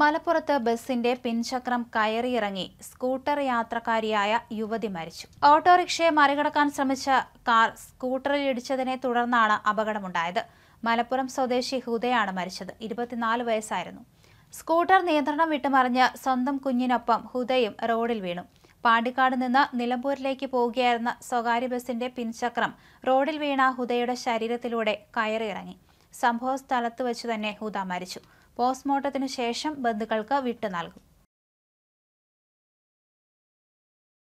മലപ്പുറത്ത് ബസിന്റെ പിൻചക്രം കയറിയിറങ്ങി സ്കൂട്ടർ യാത്രക്കാരിയായ യുവതി മരിച്ചു ഓട്ടോറിക്ഷയെ മറികടക്കാൻ ശ്രമിച്ച കാർ സ്കൂട്ടറിൽ ഇടിച്ചതിനെ തുടർന്നാണ് അപകടമുണ്ടായത് മലപ്പുറം സ്വദേശി ഹുദയാണ് മരിച്ചത് ഇരുപത്തിനാല് വയസ്സായിരുന്നു സ്കൂട്ടർ നിയന്ത്രണം വിട്ടുമറിഞ്ഞ് സ്വന്തം കുഞ്ഞിനൊപ്പം ഹുദയും റോഡിൽ വീണു പാണ്ടിക്കാട് നിന്ന് നിലമ്പൂരിലേക്ക് പോവുകയായിരുന്ന സ്വകാര്യ ബസിന്റെ പിൻചക്രം റോഡിൽ വീണ ഹുദയുടെ ശരീരത്തിലൂടെ കയറിയിറങ്ങി സംഭവ സ്ഥലത്ത് വെച്ച് തന്നെ ഹുദ മരിച്ചു പോസ്റ്റ്മോർട്ടത്തിനു ശേഷം ബന്ധുക്കൾക്ക് വിട്ടു നൽകും